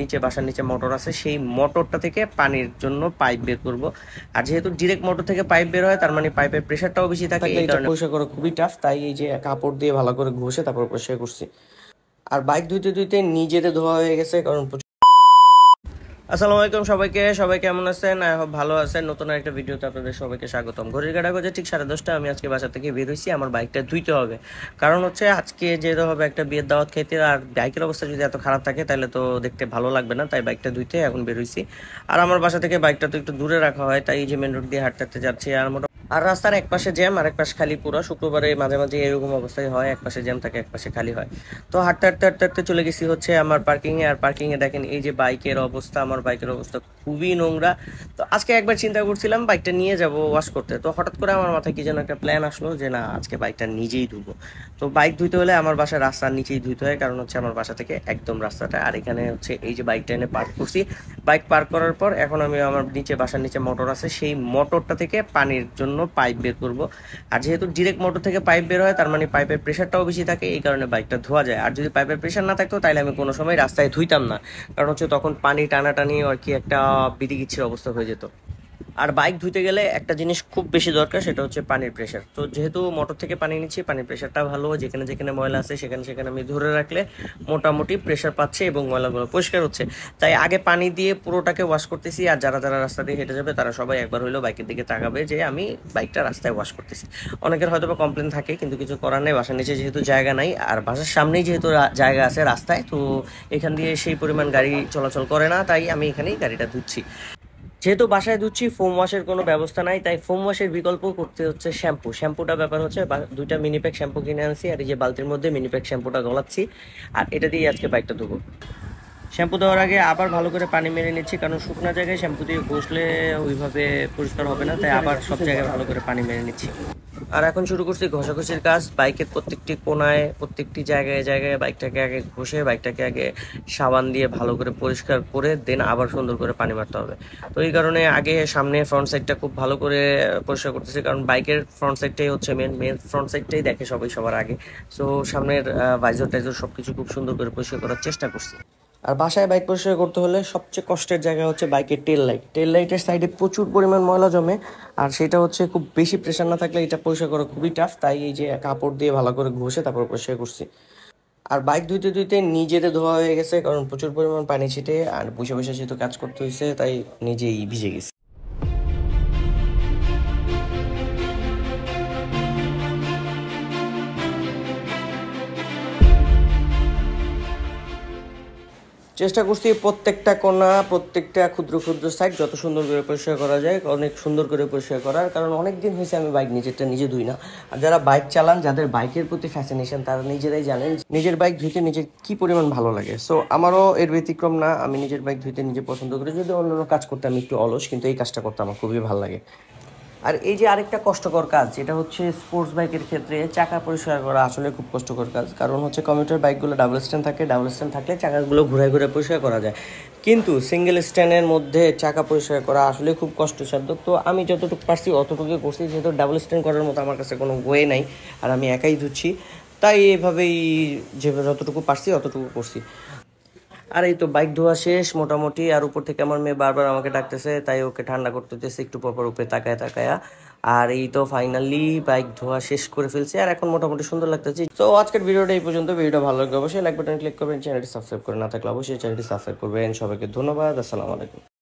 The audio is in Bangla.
নিচে বাসার নিচে মোটর আছে সেই মোটরটা থেকে পানির জন্য পাইপ বের করবো আর যেহেতু ডিরেক্ট মোটর থেকে পাইপ বের হয় তার মানে পাইপের প্রেশারটাও বেশি থাকে পরিষ্কার করা খুবই টাফ তাই এই যে কাপড় দিয়ে ভালো করে ঘষে তারপর পরিষ্কার করছি আর বাইক ধুইতে ধুইতে নিজেদের ধোয়া হয়ে গেছে কারণ আসসালামু আলাইকুম সবাইকে সবাই কেমন আছেন আই হোপ ভালো আছেন নতুন একটা ভিডিওতে আপনাদের সবাইকে স্বাগতম ঘড়ির কাটা গজে ঠিক সাড়ে দশটা আমি আজকে বাসা থেকে বের হয়েছি আমার বাইকটা ধুইতে হবে কারণ হচ্ছে আজকে যেতে হবে একটা বিয়ের দাওয়াত খেতে আর বাইকের অবস্থা যদি এত খারাপ থাকে তাহলে তো দেখতে ভালো লাগবে না তাই বাইকটা ধুইতে এখন বের হয়েছি আর আমার বাসা থেকে বাইকটা তো একটু দূরে রাখা হয় তাই যে মেন রোড দিয়ে হাঁটতে হাঁটতে যাচ্ছি আর মোটামুটি আর রাস্তার এক পাশে জ্যাম আর এক পাশে খালি পুরো শুক্রবারে মাঝে মাঝে এরকম অবস্থায় হয় এক পাশে জ্যাম থাকে এক পাশে খালি হয় তো হাঁটতে হাঁটতে হাঁটতে হাঁটতে চলে গেছি হচ্ছে আমার পার্কিংয়ে আর পার্কিংয়ে দেখেন এই যে বাইকের অবস্থা আমার বাইকের অবস্থা খুবই নোংরা তো আজকে একবার চিন্তা করছিলাম বাইকটা নিয়ে যাব ওয়াশ করতে তো হঠাৎ করে আমার মাথায় কি যেন একটা প্ল্যান আসলো যে না আজকে বাইকটা নিজেই ধুবো তো বাইক ধুইতে হলে আমার বাসা রাস্তার নিচেই ধুইতে হয় কারণ হচ্ছে আমার বাসা থেকে একদম রাস্তাটা আর এখানে হচ্ছে এই যে বাইকটা এনে পার্ক করছি বাইক পার্ক করার পর এখন আমি আমার নিচে বাসার নিচে মোটর আছে সেই মোটরটা থেকে পানির জন্য পাইপ বের করব আর যেহেতু ডিরেক্ট মোটর থেকে পাইপ বের হয় তার মানে পাইপের প্রেশারটাও বেশি থাকে এই কারণে বাইকটা ধোয়া যায় আর যদি পাইপের প্রেশার না থাকতো তাহলে আমি কোনো সময় রাস্তায় ধুইতাম না কারণ হচ্ছে তখন পানি টানাটানি আর কি একটা বিধি বিদিগিচ্ছির অবস্থা হয়ে যেত আর বাইক ধুইতে গেলে একটা জিনিস খুব বেশি দরকার সেটা হচ্ছে পানির প্রেশার তো যেহেতু মোটর থেকে পানি নিচ্ছি পানির প্রেশারটা ভালো যেখানে যেখানে ময়লা আছে সেখানে সেখানে আমি ধরে রাখলে মোটামুটি প্রেশার পাচ্ছে এবং ময়লাগুলো পরিষ্কার হচ্ছে তাই আগে পানি দিয়ে পুরোটাকে ওয়াশ করতেছি আর যারা যারা রাস্তা দিয়ে হেঁটে যাবে তারা সবাই একবার হইলেও বাইকের দিকে তাকাবে যে আমি বাইকটা রাস্তায় ওয়াশ করতেছি অনেকের হয়তো বা কমপ্লেন থাকে কিন্তু কিছু করার নেই বাসার নিচে যেহেতু জায়গা নাই আর বাসার সামনেই যেহেতু জায়গা আছে রাস্তায় তো এখান দিয়ে সেই পরিমাণ গাড়ি চলাচল করে না তাই আমি এখানেই গাড়িটা ধুচ্ছি যেহেতু বাসায় ধুচ্ছি ফোম ওয়াশের কোনো ব্যবস্থা নাই তাই ফোম ওয়াশের বিকল্প করতে হচ্ছে শ্যাম্পু শ্যাম্পুটা ব্যাপার হচ্ছে দুইটা মিনি প্যাক শ্যাম্পু কিনে আনছি আর এই যে বালতির মধ্যে মিনি প্যাক শ্যাম্পুটা গলাচ্ছি আর এটা দিয়ে আজকে বাইকটা ধুবো শ্যাম্পু দেওয়ার আগে আবার ভালো করে পানি মেরে নিচ্ছি কারণ শুকনো জায়গায় শ্যাম্পু দিয়ে ঘষলে ওইভাবে পরিষ্কার হবে না তাই আবার সব জায়গায় ভালো করে পানি মেরে নিচ্ছি আর এখন শুরু করছি ঘষাঘষির কাজ বাইকের প্রত্যেকটি কোনায় প্রত্যেকটি জায়গায় জায়গায় বাইকটাকে আগে ঘষে বাইকটাকে আগে সাবান দিয়ে ভালো করে পরিষ্কার করে দেন আবার সুন্দর করে পানি মারতে হবে তো এই কারণে আগে সামনে ফ্রন্ট সাইডটা খুব ভালো করে পরিষ্কার করতেছি কারণ বাইকের ফ্রন্ট সাইডটাই হচ্ছে মেন মেন ফ্রন্ট সাইডটাই দেখে সবাই সবার আগে সো সামনের ভাইজর টাইজর সব কিছু খুব সুন্দর করে পরিষ্কার করার চেষ্টা করছি আর বাসায় বাইক পরিষ্কার করতে হলে সবচেয়ে কষ্টের জায়গা হচ্ছে বাইকের টেল লাইট টেল লাইটের সাইডে প্রচুর পরিমাণ ময়লা জমে আর সেটা হচ্ছে খুব বেশি প্রেশার না থাকলে এটা পরিষ্কার করা খুবই টাফ তাই এই যে কাপড় দিয়ে ভালো করে ঘষে তারপর পরিষ্কার করছি আর বাইক ধুইতে ধুইতে নিজেদের ধোয়া হয়ে গেছে কারণ প্রচুর পরিমাণ পানি ছিটে আর বসে বসে সেহেতু কাজ করতে হয়েছে তাই নিজেই ভিজে গেছে চেষ্টা করছি প্রত্যেকটা কোনা প্রত্যেকটা ক্ষুদ্র ক্ষুদ্র সাইড যত সুন্দর করে পরিষ্কার করা যায় অনেক সুন্দর করে পরিষ্কার করার কারণ অনেক দিন হয়েছে আমি বাইক নিজেরটা নিজে ধুই না আর যারা বাইক চালান যাদের বাইকের প্রতি ফ্যাসিনেশন তারা নিজেরাই জানেন নিজের বাইক ধুইতে নিজের কি পরিমাণ ভালো লাগে সো আমারও এর ব্যতিক্রম না আমি নিজের বাইক ধুইতে নিজে পছন্দ করি যদি অন্যান্য কাজ করতে আমি একটু অলস কিন্তু এই কাজটা করতে আমার খুবই ভালো লাগে আর এই যে আরেকটা কষ্টকর কাজ যেটা হচ্ছে স্পোর্টস বাইকের ক্ষেত্রে চাকা পরিষ্কার করা আসলে খুব কষ্টকর কাজ কারণ হচ্ছে কমিউটার বাইকগুলো ডাবল স্ট্যান্ড থাকে ডাবল স্ট্যান্ড থাকলে চাকাগুলো ঘুরে ঘুরে পরিষ্কার করা যায় কিন্তু সিঙ্গেল স্ট্যান্ডের মধ্যে চাকা পরিষ্কার করা আসলে খুব কষ্টসাধ্য তো আমি যতটুকু পারছি অতটুকুই করছি যেহেতু ডাবল স্ট্যান্ড করার মতো আমার কাছে কোনো ওয়ে নাই আর আমি একাই ধুচ্ছি তাই এভাবেই যে যতটুকু পারছি অতটুকু করছি আর এই তো বাইক ধোয়া শেষ মোটামুটি আর উপর থেকে আমার মেয়ে বারবার আমাকে ডাকতেছে তাই ওকে ঠান্ডা করতে করতেছে একটু পরপর উপরে তাকায় তাকায়া আর এই তো ফাইনালি বাইক ধোয়া শেষ করে ফেলছে আর এখন মোটামুটি সুন্দর লাগতেছে তো আজকের ভিডিওটা এই পর্যন্ত ভিডিও ভালো লাগবে অবশ্যই লাইক বাটন ক্লিক করবেন চ্যানেলটি সাবস্ক্রাইব করে না থাকলে অবশ্যই চ্যানেলটি সাবস্ক্রাইব করবেন সবাইকে ধন্যবাদ আসসালামু আলাইকুম